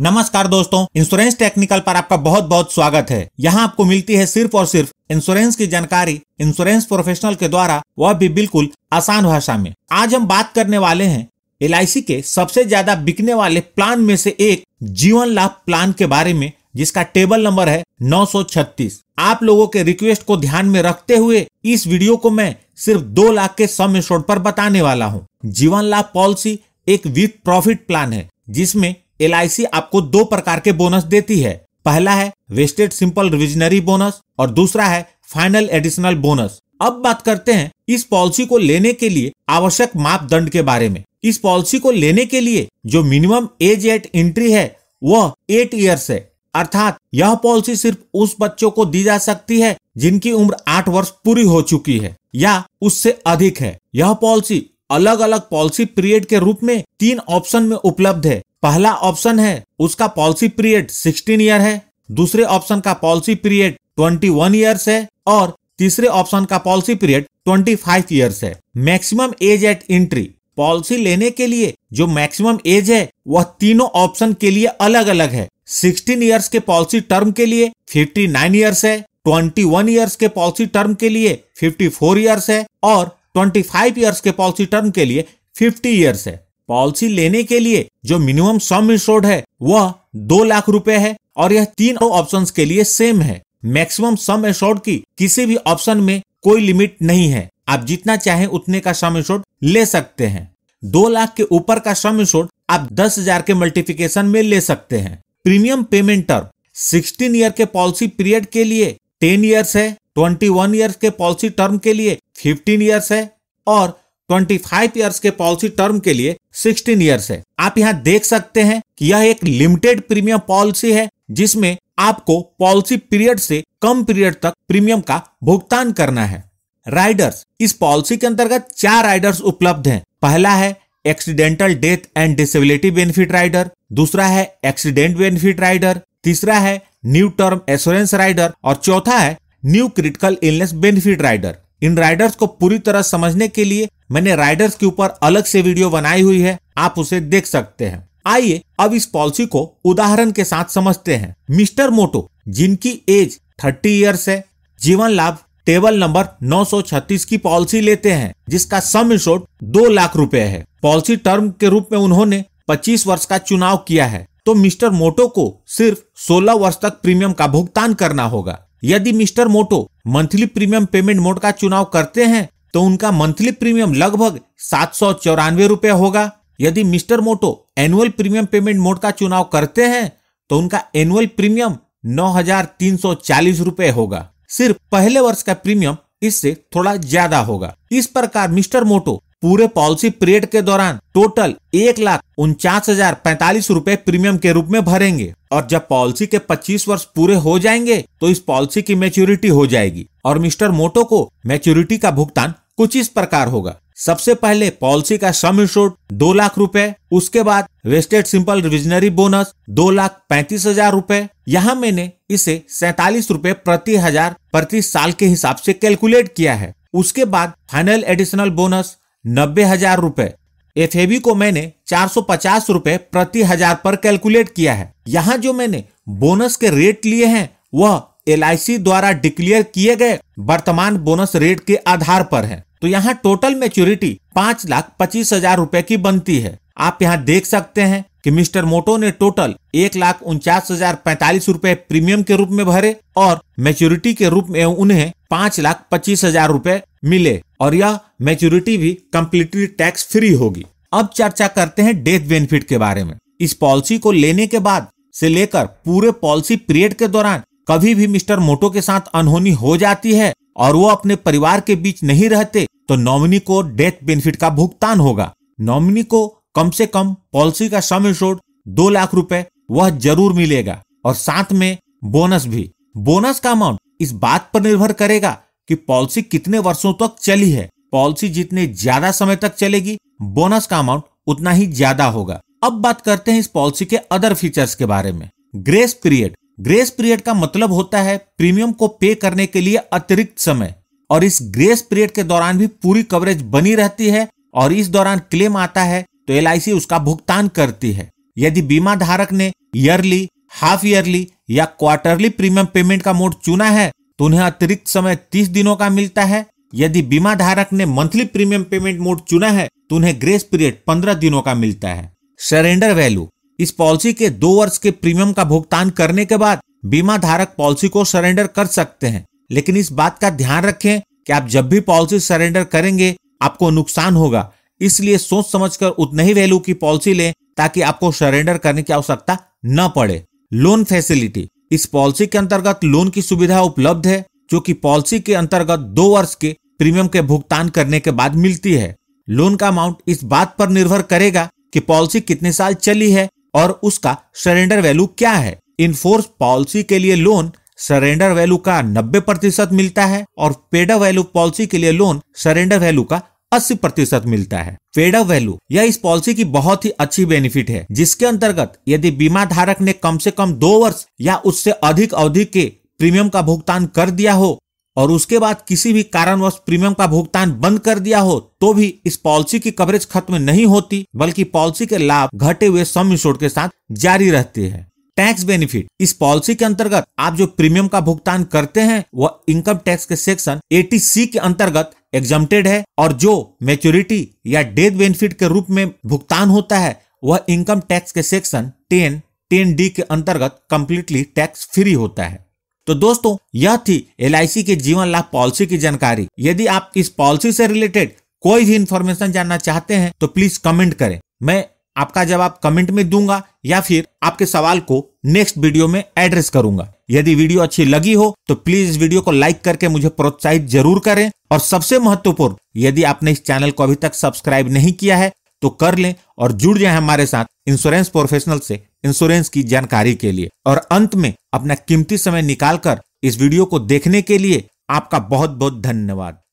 नमस्कार दोस्तों insurance technical पर आपका बहुत बहुत स्वागत है यहाँ आपको मिलती है सिर्फ और सिर्फ इंश्योरेंस की जानकारी इंश्योरेंस प्रोफेशनल के द्वारा वह भी बिल्कुल आसान भाषा में आज हम बात करने वाले हैं एल के सबसे ज्यादा बिकने वाले प्लान में से एक जीवन लाभ प्लान के बारे में जिसका टेबल नंबर है 936 आप लोगों के रिक्वेस्ट को ध्यान में रखते हुए इस वीडियो को मैं सिर्फ दो लाख के सम एशोर्ड पर बताने वाला हूँ जीवन लाभ पॉलिसी एक विथ प्रॉफिट प्लान है जिसमें एल आपको दो प्रकार के बोनस देती है पहला है वेस्टेड सिंपल रिविजनरी बोनस और दूसरा है फाइनल एडिशनल बोनस अब बात करते हैं इस पॉलिसी को लेने के लिए आवश्यक मापदंड के बारे में इस पॉलिसी को लेने के लिए जो मिनिमम एज एट एंट्री है वह एट ईयर्स है अर्थात यह पॉलिसी सिर्फ उस बच्चों को दी जा सकती है जिनकी उम्र आठ वर्ष पूरी हो चुकी है या उससे अधिक है यह पॉलिसी अलग अलग पॉलिसी पीरियड के रूप में तीन ऑप्शन में उपलब्ध है पहला ऑप्शन है उसका पॉलिसी पीरियड 16 ईयर है दूसरे ऑप्शन का पॉलिसी पीरियड 21 ईयर्स है और तीसरे ऑप्शन का पॉलिसी पीरियड 25 ईयर्स है maximum age at entry policy लेने के लिए जो मैक्सिमम एज है वह तीनों ऑप्शन के लिए अलग अलग है 16 इयर्स के पॉलिसी टर्म के लिए 59 इयर्स है 21 इयर्स के पॉलिसी टर्म के लिए 54 इयर्स है और 25 इयर्स के पॉलिसी टर्म के लिए 50 इयर्स है पॉलिसी लेने के लिए जो मिनिमम सम इंश्योर्ड है वह दो लाख रुपए है और यह तीन ऑप्शन के लिए सेम है मैक्सिमम सम इंश्योर्ड की किसी भी ऑप्शन में कोई लिमिट नहीं है आप जितना चाहे उतने का सम इंश्योर्ड ले सकते हैं दो लाख के ऊपर का सम इंश्योर्ड आप दस हजार के मल्टीप्लीकेशन में ले सकते हैं premium payment term sixteen year के पॉलिसी पीरियड के लिए टेन ईयर्स है ट्वेंटी वन ईयर के पॉलिसी टर्म के लिए फिफ्टीन ईयर्स है और ट्वेंटी फाइव ईयर्स के पॉलिसी टर्म के लिए सिक्सटीन ईयर्स है आप यहाँ देख सकते हैं कि यह एक लिमिटेड प्रीमियम पॉलिसी है जिसमें आपको पॉलिसी पीरियड से कम पीरियड तक प्रीमियम का भुगतान करना है राइडर्स इस पॉलिसी के अंतर्गत चार राइडर्स उपलब्ध हैं पहला है accidental death and disability benefit rider दूसरा है एक्सीडेंट बेनिफिट राइडर तीसरा है न्यू टर्म एश्योरेंस राइडर और चौथा है new critical illness benefit rider इन राइडर्स को पूरी तरह समझने के लिए मैंने राइडर्स के ऊपर अलग से वीडियो बनाई हुई है आप उसे देख सकते हैं आइए अब इस पॉलिसी को उदाहरण के साथ समझते हैं मिस्टर मोटो जिनकी एज थर्टी ईयर्स है जीवन लाभ टेबल नंबर 936 की पॉलिसी लेते हैं जिसका सम इंश्योर्ड दो लाख रुपए है पॉलिसी टर्म के रूप में उन्होंने 25 वर्ष का चुनाव किया है तो मिस्टर मोटो को सिर्फ 16 वर्ष तक प्रीमियम का भुगतान करना होगा यदि mister Moto monthly premium payment mode का चुनाव करते हैं तो उनका मंथली प्रीमियम लगभग सात सौ चौरानवे रूपए होगा यदि mister Moto annual premium payment mode का चुनाव करते हैं तो उनका एनुअल प्रीमियम नौ हजार तीन सौ चालीस रूपए होगा सिर्फ पहले वर्ष का प्रीमियम इससे थोड़ा ज्यादा होगा इस प्रकार मिस्टर मोटो पूरे पॉलिसी पीरियड के दौरान टोटल एक लाख उनचास हजार पैंतालीस रूपए प्रीमियम के रूप में भरेंगे और जब पॉलिसी के 25 वर्ष पूरे हो जाएंगे तो इस पॉलिसी की मैच्योरिटी हो जाएगी और मिस्टर मोटो को मैच्योरिटी का भुगतान कुछ इस प्रकार होगा सबसे पहले पॉलिसी का सम इंश्योर्ड दो लाख रूपए उसके बाद वेस्टेड सिंपल रिविजनरी बोनस दो लाख पैंतीस हजार रूपए यहाँ मैंने इसे सैतालीस रूपए प्रति हजार प्रति साल के हिसाब से कैलकुलेट किया है उसके बाद फाइनल एडिशनल बोनस नब्बे हजार रुपए एफ को मैंने चार सौ पचास रूपए प्रति हजार पर कैलकुलेट किया है यहाँ जो मैंने बोनस के रेट लिए हैं वह एल द्वारा डिक्लेयर किए गए वर्तमान बोनस रेट के आधार पर है तो यहाँ टोटल मेच्योरिटी पाँच लाख पच्चीस हजार रूपए की बनती है आप यहाँ देख सकते हैं कि मिस्टर मोटो ने टोटल एक लाख उनचास हजार पैतालीस रूपए प्रीमियम के रूप में भरे और मेच्योरिटी के रूप में उन्हें पाँच लाख पच्चीस हजार रूपए मिले और यह मेच्योरिटी भी कम्प्लीटली टैक्स फ्री होगी अब चर्चा करते हैं डेथ बेनिफिट के बारे में इस पॉलिसी को लेने के बाद से लेकर पूरे पॉलिसी पीरियड के दौरान कभी भी मिस्टर मोटो के साथ अनहोनी हो जाती है और वो अपने परिवार के बीच नहीं रहते तो नॉमिनी को डेथ बेनिफिट का भुगतान होगा नॉमिनी को कम से कम पॉलिसी का सम इंश्योर्ड दो लाख रुपए वह जरूर मिलेगा और साथ में बोनस भी बोनस का अमाउंट इस बात पर निर्भर करेगा कि पॉलिसी कितने वर्षों तक तो चली है पॉलिसी जितने ज्यादा समय तक चलेगी बोनस का अमाउंट उतना ही ज्यादा होगा अब बात करते हैं इस पॉलिसी के अदर फीचर्स के बारे में ग्रेस पीरियड ग्रेस पीरियड का मतलब होता है प्रीमियम को पे करने के लिए अतिरिक्त समय और इस ग्रेस पीरियड के दौरान भी पूरी कवरेज बनी रहती है और इस दौरान क्लेम आता है तो एल उसका भुगतान करती है यदि बीमा धारक ने ईयरली हाफ ईयरली या क्वार्टरली प्रीमियम पेमेंट का मोड चुना है तो उन्हें अतिरिक्त समय तीस दिनों का मिलता है यदि बीमा धारक ने मंथली प्रीमियम पेमेंट मोड चुना है तो उन्हें ग्रेस पीरियड पंद्रह दिनों का मिलता है सरेंडर वैल्यू इस पॉलिसी के दो वर्ष के प्रीमियम का भुगतान करने के बाद बीमा धारक पॉलिसी को सरेंडर कर सकते हैं लेकिन इस बात का ध्यान रखें कि आप जब भी पॉलिसी सरेंडर करेंगे आपको नुकसान होगा इसलिए सोच समझकर उतना ही वैल्यू की पॉलिसी लें ताकि आपको सरेंडर करने की आवश्यकता न पड़े लोन फैसिलिटी इस पॉलिसी के अंतर्गत लोन की सुविधा उपलब्ध है जो कि पॉलिसी के अंतर्गत दो वर्ष के प्रीमियम के भुगतान करने के बाद मिलती है लोन का अमाउंट इस बात पर निर्भर करेगा कि पॉलिसी कितने साल चली है और उसका सरेंडर वैल्यू क्या है इनफोर्स पॉलिसी के लिए लोन सरेंडर वैल्यू का 90 प्रतिशत मिलता है और पेडर वैल्यू पॉलिसी के लिए लोन सरेंडर वैल्यू का 80 प्रतिशत मिलता है पेड वैल्यू यह इस पॉलिसी की बहुत ही अच्छी बेनिफिट है जिसके अंतर्गत यदि बीमा धारक ने कम से कम दो वर्ष या उससे अधिक अवधि के प्रीमियम का भुगतान कर दिया हो और उसके बाद किसी भी कारणवश प्रीमियम का भुगतान बंद कर दिया हो तो भी इस पॉलिसी की कवरेज खत्म नहीं होती बल्कि पॉलिसी के लाभ घटे हुए सम के साथ जारी रहते हैं टैक्स बेनिफिट इस पॉलिसी के अंतर्गत आप जो प्रीमियम का भुगतान करते हैं वह इनकम टैक्स के सेक्शन एटी सी के अंतर्गत एग्जामेड है और जो मेच्योरिटी या डेथ बेनिफिट के रूप में भुगतान होता है वह इनकम टैक्स के सेक्शन टेन टेन डी के अंतर्गत कंप्लीटली टैक्स फ्री होता है तो दोस्तों यह थी एल के जीवन लाभ पॉलिसी की जानकारी यदि आप इस पॉलिसी से रिलेटेड कोई भी इंफॉर्मेशन जानना चाहते हैं तो प्लीज कमेंट करें मैं आपका जवाब कमेंट में दूंगा या फिर आपके सवाल को नेक्स्ट वीडियो में एड्रेस करूंगा यदि वीडियो अच्छी लगी हो तो प्लीज इस वीडियो को लाइक करके मुझे प्रोत्साहित जरूर करें और सबसे महत्वपूर्ण यदि आपने इस चैनल को अभी तक सब्सक्राइब नहीं किया है तो कर लें और जुड़ जाए हमारे साथ इंश्योरेंस प्रोफेशनल से इंश्योरेंस की जानकारी के लिए और अंत में अपना कीमती समय निकालकर इस वीडियो को देखने के लिए आपका बहुत बहुत धन्यवाद